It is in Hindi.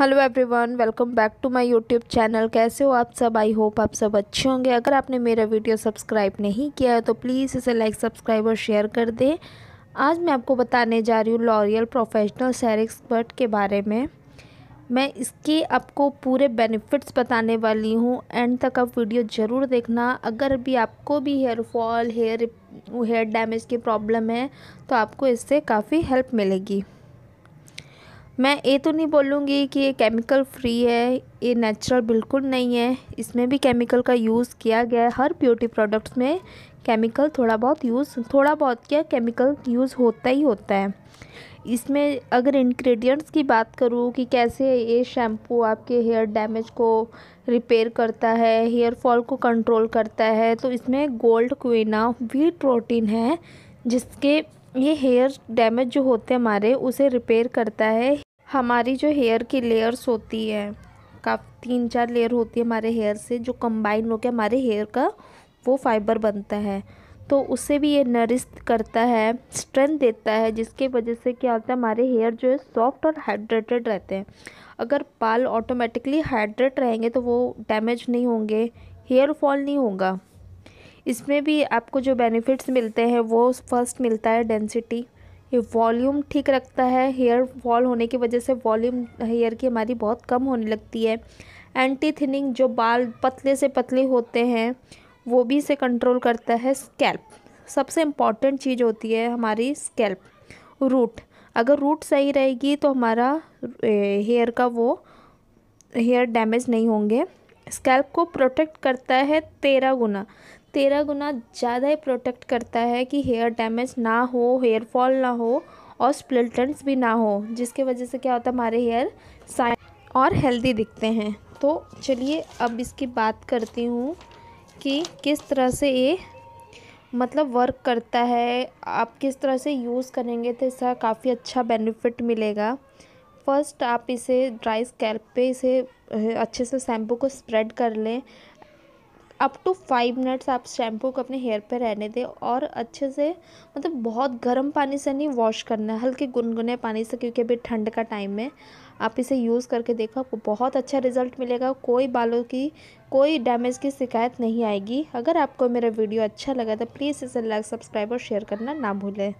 hello everyone welcome back to my YouTube channel कैसे हो आप सब आई होप आप सब अच्छे होंगे अगर आपने मेरा वीडियो सब्सक्राइब नहीं किया है तो प्लीज़ इसे लाइक सब्सक्राइब और शेयर कर दें आज मैं आपको बताने जा रही हूँ लॉरियल प्रोफेशनल सैर एक्सपर्ट के बारे में मैं इसके आपको पूरे बेनिफिट्स बताने वाली हूँ एंड तक आप वीडियो ज़रूर देखना अगर भी आपको भी hair fall hair hair damage की प्रॉब्लम है तो आपको इससे काफ़ी हेल्प मिलेगी मैं ये तो नहीं बोलूँगी कि ये केमिकल फ्री है ये नेचुरल बिल्कुल नहीं है इसमें भी केमिकल का यूज़ किया गया है हर ब्यूटी प्रोडक्ट्स में केमिकल थोड़ा बहुत यूज़ थोड़ा बहुत क्या केमिकल यूज़ होता ही होता है इसमें अगर इंग्रेडिएंट्स की बात करूँ कि कैसे ये शैम्पू आपके हेयर डैमेज को रिपेयर करता है हेयर फॉल को कंट्रोल करता है तो इसमें गोल्ड क्विना वी प्रोटीन है जिसके ये हेयर डैमेज जो होते हैं हमारे उसे रिपेयर करता है हमारी जो हेयर की लेयर्स होती है का तीन चार लेयर होती है हमारे हेयर से जो कंबाइन होकर हमारे हेयर का वो फाइबर बनता है तो उससे भी ये नरिश करता है स्ट्रेंथ देता है जिसके वजह से क्या होता है हमारे हेयर जो है सॉफ्ट और हाइड्रेटेड रहते हैं अगर बाल ऑटोमेटिकली हाइड्रेट रहेंगे तो वो डैमेज नहीं होंगे हेयर फॉल नहीं होगा इसमें भी आपको जो बेनिफिट्स मिलते हैं वो फर्स्ट मिलता है डेंसिटी ये वॉल्यूम ठीक रखता है हेयर फॉल होने की वजह से वॉल्यूम हेयर की हमारी बहुत कम होने लगती है एंटी थिनिंग जो बाल पतले से पतले होते हैं वो भी इसे कंट्रोल करता है स्कैल्प सबसे इम्पॉर्टेंट चीज़ होती है हमारी स्कैल्प रूट अगर रूट सही रहेगी तो हमारा हेयर का वो हेयर डैमेज नहीं होंगे स्कैल्प को प्रोटेक्ट करता है तेरह गुना तेरह गुना ज़्यादा ही प्रोटेक्ट करता है कि हेयर डैमेज ना हो हेयर फॉल ना हो और स्प्लिटन्स भी ना हो जिसके वजह से क्या होता है हमारे हेयर साइन और हेल्दी दिखते हैं तो चलिए अब इसकी बात करती हूँ कि किस तरह से ये मतलब वर्क करता है आप किस तरह से यूज़ करेंगे तो इसका काफ़ी अच्छा बेनिफिट मिलेगा फर्स्ट आप इसे ड्राई स्कैल्प पे इसे अच्छे से शैम्पू को स्प्रेड कर लें अप टू फाइव मिनट्स आप शैम्पू को अपने हेयर पे रहने दें और अच्छे से मतलब बहुत गर्म पानी से नहीं वॉश करना है हल्के गुनगुने पानी से क्योंकि अभी ठंड का टाइम है आप इसे यूज़ करके देखो आपको बहुत अच्छा रिजल्ट मिलेगा कोई बालों की कोई डैमेज की शिकायत नहीं आएगी अगर आपको मेरा वीडियो अच्छा लगा तो प्लीज़ इसे लाइक सब्सक्राइब और शेयर करना ना भूलें